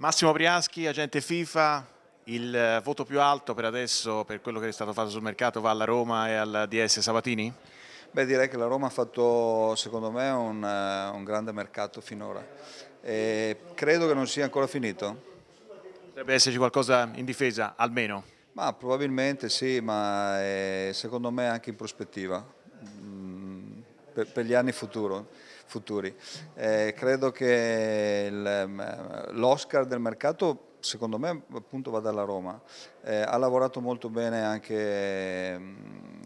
Massimo Priaschi, agente FIFA, il eh, voto più alto per adesso per quello che è stato fatto sul mercato va alla Roma e al DS Sabatini? Beh, direi che la Roma ha fatto, secondo me, un, eh, un grande mercato finora. E credo che non sia ancora finito. Potrebbe esserci qualcosa in difesa, almeno? Ma probabilmente sì, ma secondo me anche in prospettiva per, per gli anni futuro, futuri. Eh, credo che ehm, l'Oscar del mercato secondo me appunto va dalla Roma. Eh, ha lavorato molto bene anche mh,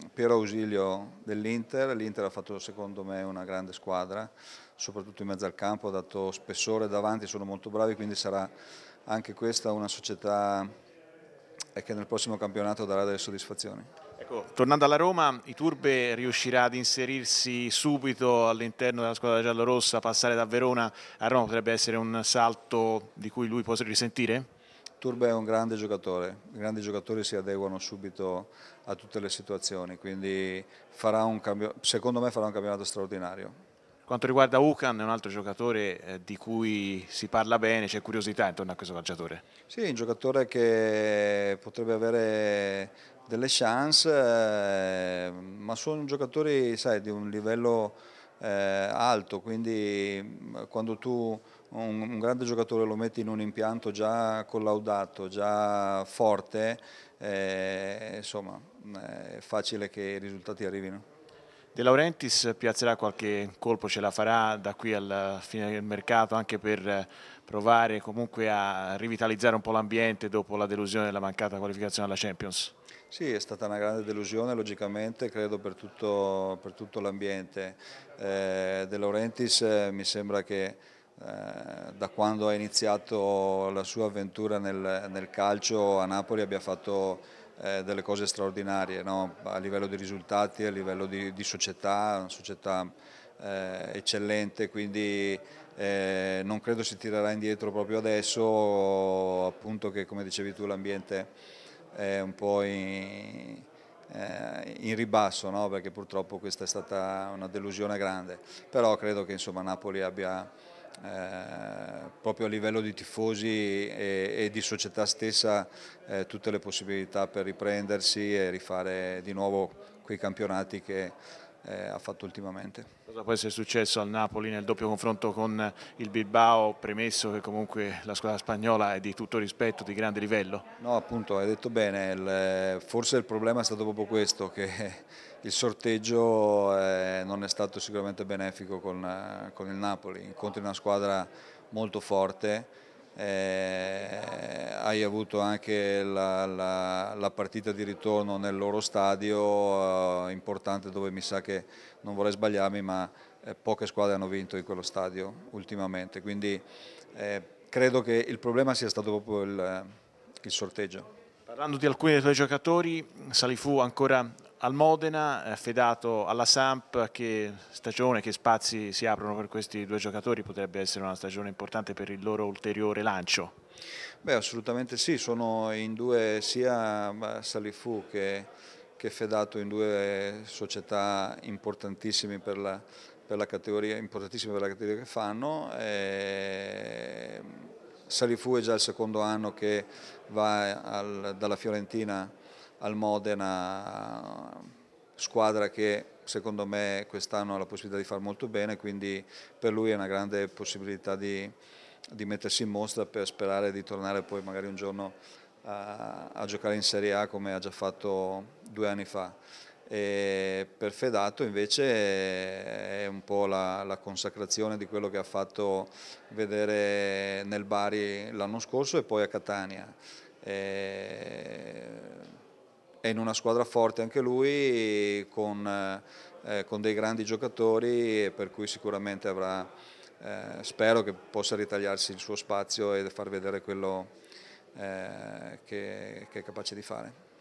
ehm, Piero Ausilio dell'Inter, l'Inter ha fatto secondo me una grande squadra, soprattutto in mezzo al campo, ha dato spessore davanti, sono molto bravi, quindi sarà anche questa una società eh, che nel prossimo campionato darà delle soddisfazioni. Ecco, tornando alla Roma, Iturbe riuscirà ad inserirsi subito all'interno della squadra giallorossa, passare da Verona a Roma potrebbe essere un salto di cui lui può risentire? Turbe è un grande giocatore, i grandi giocatori si adeguano subito a tutte le situazioni, quindi secondo me farà un campionato straordinario. Quanto riguarda Ucan, è un altro giocatore eh, di cui si parla bene, c'è curiosità intorno a questo calciatore. Sì, un giocatore che potrebbe avere delle chance, eh, ma sono giocatori sai, di un livello eh, alto, quindi quando tu un, grande giocatore lo metti in un impianto già collaudato, già forte, insomma è facile che i risultati arrivino. De Laurentiis piazzerà qualche colpo, ce la farà da qui alla fine del mercato anche per eh, provare comunque a rivitalizzare un po' l'ambiente dopo la delusione della mancata qualificazione alla Champions? Sì, è stata una grande delusione logicamente, credo per tutto, tutto l'ambiente. Eh, De Laurentiis eh, mi sembra che da quando ha iniziato la sua avventura nel, nel calcio a Napoli abbia fatto eh, delle cose straordinarie no? a livello di risultati, a livello di, di società, una società eh, eccellente, quindi eh, non credo si tirerà indietro proprio adesso, appunto che come dicevi tu l'ambiente è un po' in, eh, in ribasso, no? perché purtroppo questa è stata una delusione grande, però credo che insomma, Napoli abbia eh, proprio a livello di tifosi e, e di società stessa eh, tutte le possibilità per riprendersi e rifare di nuovo quei campionati che eh, ha fatto ultimamente. Cosa può essere successo al Napoli nel doppio confronto con eh, il Bilbao, premesso che comunque la squadra spagnola è di tutto rispetto, di grande livello? No, appunto, hai detto bene, il, eh, forse il problema è stato proprio questo, che il sorteggio eh, non è stato sicuramente benefico con, eh, con il Napoli, incontri una squadra molto forte, eh, hai avuto anche la, la, la, partita di ritorno nel loro stadio eh, importante dove mi sa che non vorrei sbagliarmi ma eh, poche squadre hanno vinto in quello stadio ultimamente quindi eh, credo che il problema sia stato proprio il, eh, il sorteggio. Parlando di alcuni dei tuoi giocatori, Salifu ancora al Modena, eh, affidato alla Samp, che stagione, che spazi si aprono per questi due giocatori, potrebbe essere una stagione importante per il loro ulteriore lancio. Beh, assolutamente sì, sono in due, sia Salifu che, che Fedato, in due società importantissime per la, per la categoria, importantissime per la categoria che fanno. E... Eh, Salifu è già il secondo anno che va al, dalla Fiorentina al Modena, squadra che secondo me quest'anno ha la possibilità di far molto bene, quindi per lui è una grande possibilità di, di mettersi in mostra per sperare di tornare poi magari un giorno a, a giocare in Serie A come ha già fatto due anni fa. E per Fedato invece è un po' la, la, consacrazione di quello che ha fatto vedere nel Bari l'anno scorso e poi a Catania. E, è in una squadra forte anche lui, con, eh, con dei grandi giocatori, per cui sicuramente avrà eh, spero che possa ritagliarsi il suo spazio e far vedere quello eh, che, che è capace di fare.